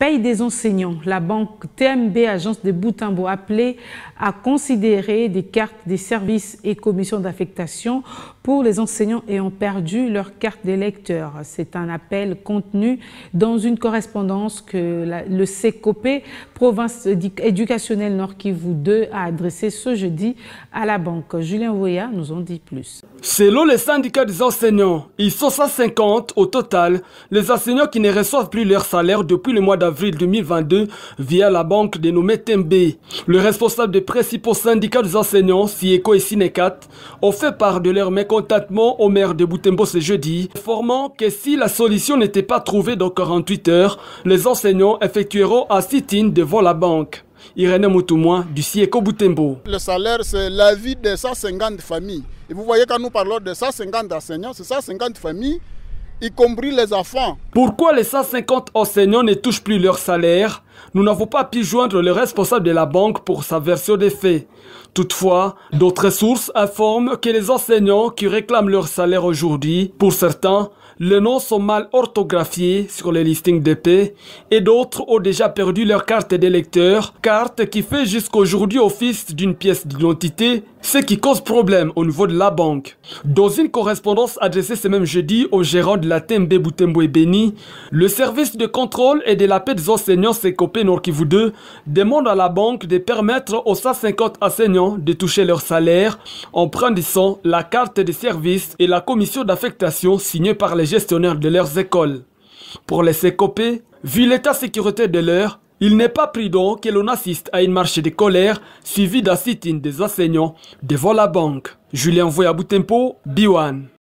paye des enseignants. La banque TMB, agence de Boutimbo, appelé à considérer des cartes des services et commissions d'affectation pour les enseignants ayant perdu leur carte d'électeur. C'est un appel contenu dans une correspondance que le CECOP, province éducationnelle Nord Kivu 2, a adressé ce jeudi à la banque. Julien Voya nous en dit plus. Selon les syndicats des enseignants, ils sont 150 au total, les enseignants qui ne reçoivent plus leur salaire depuis le mois d'avril 2022 via la banque dénommée Tembe. Le responsable des principaux syndicats des enseignants, Sieco et Sinecat, ont fait part de leur mécontentement au maire de Boutembo ce jeudi, formant que si la solution n'était pas trouvée dans 48 heures, les enseignants effectueront un sit-in devant la banque. Irénée Moutoumoine du Boutembo. Le salaire, c'est la vie de 150 familles. Et vous voyez, quand nous parlons de 150 enseignants, c'est 150 familles, y compris les enfants. Pourquoi les 150 enseignants ne touchent plus leur salaire nous n'avons pas pu joindre le responsable de la banque pour sa version des faits. Toutefois, d'autres sources informent que les enseignants qui réclament leur salaire aujourd'hui, pour certains, les noms sont mal orthographiés sur les listings d'épée et d'autres ont déjà perdu leur carte d'électeur, carte qui fait jusqu'aujourd'hui office d'une pièce d'identité, ce qui cause problème au niveau de la banque. Dans une correspondance adressée ce même jeudi au gérant de la TMB Boutembo et Beni, le service de contrôle et de la paix des enseignants s'est Norkivu 2 demande à la banque de permettre aux 150 enseignants de toucher leur salaire en brandissant la carte de service et la commission d'affectation signée par les gestionnaires de leurs écoles. Pour les s'écoper, vu l'état sécurité de l'heure, il n'est pas prudent que l'on assiste à une marche de colère suivie d'un sit des enseignants devant la banque. Julien Voyaboutempo, Biwan.